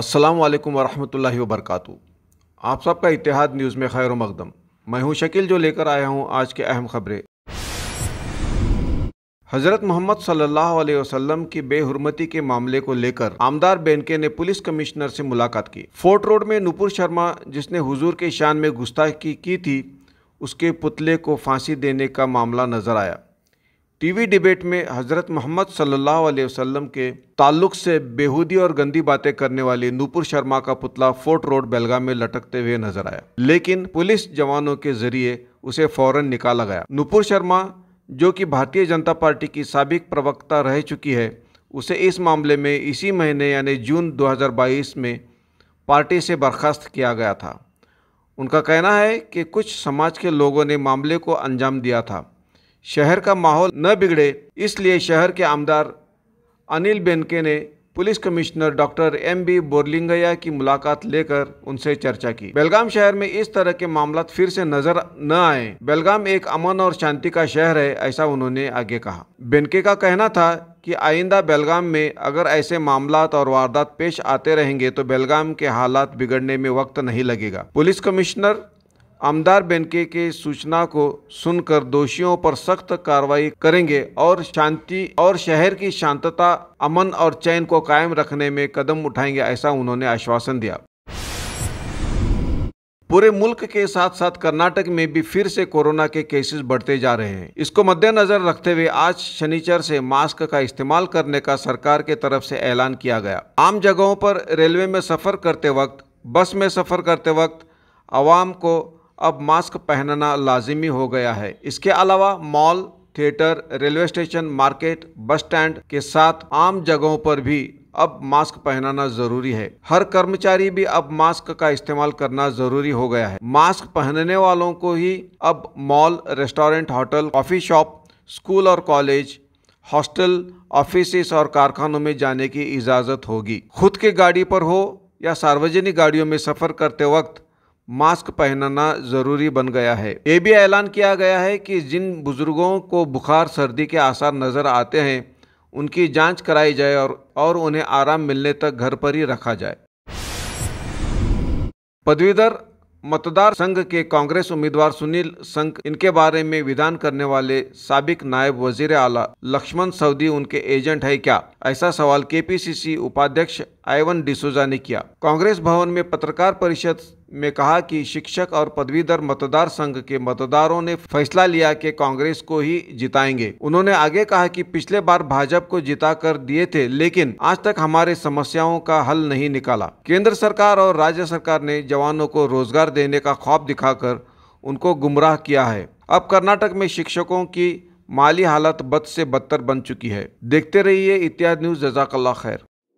अस्सलाम वालेकुम वरहमतुल्लाहि वबरकातु आप सबका इतिहाद न्यूज़ में खैर मकदम मैं हूँ शकील जो लेकर आया हूँ आज के अहम खबरें हज़रत मोहम्मद सल्लल्लाहु अलैहि वसल्लम की बेहरमती के मामले को लेकर आमदार बेनके ने पुलिस कमिश्नर से मुलाकात की फोर्ट रोड में नूपुर शर्मा जिसने हुजूर के शान में गुस्ताखी की थी उसके पुतले को फांसी देने का मामला नजर आया टीवी डिबेट में हज़रत मोहम्मद सल्लल्लाहु अलैहि वसल्लम के ताल्लुक से बेहूदी और गंदी बातें करने वाले नूपुर शर्मा का पुतला फोर्ट रोड बेलगाम में लटकते हुए नजर आया लेकिन पुलिस जवानों के जरिए उसे फौरन निकाला गया नूपुर शर्मा जो कि भारतीय जनता पार्टी की सबक प्रवक्ता रह चुकी है उसे इस मामले में इसी महीने यानी जून दो में पार्टी से बर्खास्त किया गया था उनका कहना है कि कुछ समाज के लोगों ने मामले को अंजाम दिया था शहर का माहौल न बिगड़े इसलिए शहर के आमदार अनिल बेनके ने police commissioner doctor M B Borlingaiya की मुलाकात लेकर उनसे चर्चा की बेलगाम शहर में इस तरह के मामला फिर से नजर न आए बेलगाम एक अमन और शांति का शहर है ऐसा उन्होंने आगे कहा बेनके का कहना था कि आइंदा बेलगाम में अगर ऐसे मामला और वारदात पेश आते रहेंगे तो बेलगाम के हालात बिगड़ने में वक्त नहीं लगेगा पुलिस कमिश्नर आमदार बेनके के सूचना को सुनकर दोषियों पर सख्त कार्रवाई करेंगे और शांति और शहर की शांतता अमन और चैन को कायम रखने में कदम उठाएंगे ऐसा उन्होंने आश्वासन दिया पूरे मुल्क के साथ साथ कर्नाटक में भी फिर से कोरोना के केसेस बढ़ते जा रहे हैं इसको मद्देनजर रखते हुए आज शनिचर से मास्क का इस्तेमाल करने का सरकार के तरफ से ऐलान किया गया आम जगहों पर रेलवे में सफर करते वक्त बस में सफर करते वक्त आवाम को अब मास्क पहनना लाजिमी हो गया है इसके अलावा mall theatre railway station market bus stand के साथ आम जगहों पर भी अब मास्क पहनना जरूरी है हर कर्मचारी भी अब मास्क का इस्तेमाल करना जरूरी हो गया है मास्क पहनने वालों को ही अब mall restaurant hotel coffee shop school और कॉलेज हॉस्टल ऑफिस और कारखानों में जाने की इजाज़त होगी खुद की गाड़ी पर हो या सार्वजनिक गाड़ियों में सफ़र करते वक्त मास्क पहनना जरूरी बन गया है ये भी ऐलान किया गया है कि जिन बुजुर्गों को बुखार सर्दी के आसार नज़र आते हैं उनकी जांच कराई जाए और, और उन्हें आराम मिलने तक घर पर ही रखा जाए पदवीधर मतदार संघ के कांग्रेस उम्मीदवार सुनील संघ इनके बारे में विधान करने वाले सबक नायब वजीर आला लक्ष्मण सऊदी उनके एजेंट है क्या ऐसा सवाल केपीसीसी उपाध्यक्ष आयवन डिसोजा ने किया कांग्रेस भवन में पत्रकार परिषद में कहा कि शिक्षक और पदवीधर मतदार संघ के मतदारों ने फैसला लिया कि कांग्रेस को ही जिताएंगे उन्होंने आगे कहा कि पिछले बार भाजपा को जिता कर दिए थे लेकिन आज तक हमारे समस्याओं का हल नहीं निकाला केंद्र सरकार और राज्य सरकार ने जवानों को रोजगार देने का ख्वाब दिखाकर उनको गुमराह किया है अब कर्नाटक में शिक्षकों की माली हालत बद से बदतर बन चुकी है देखते रहिए इतिहाद न्यूज़ जजाकल्ला खैर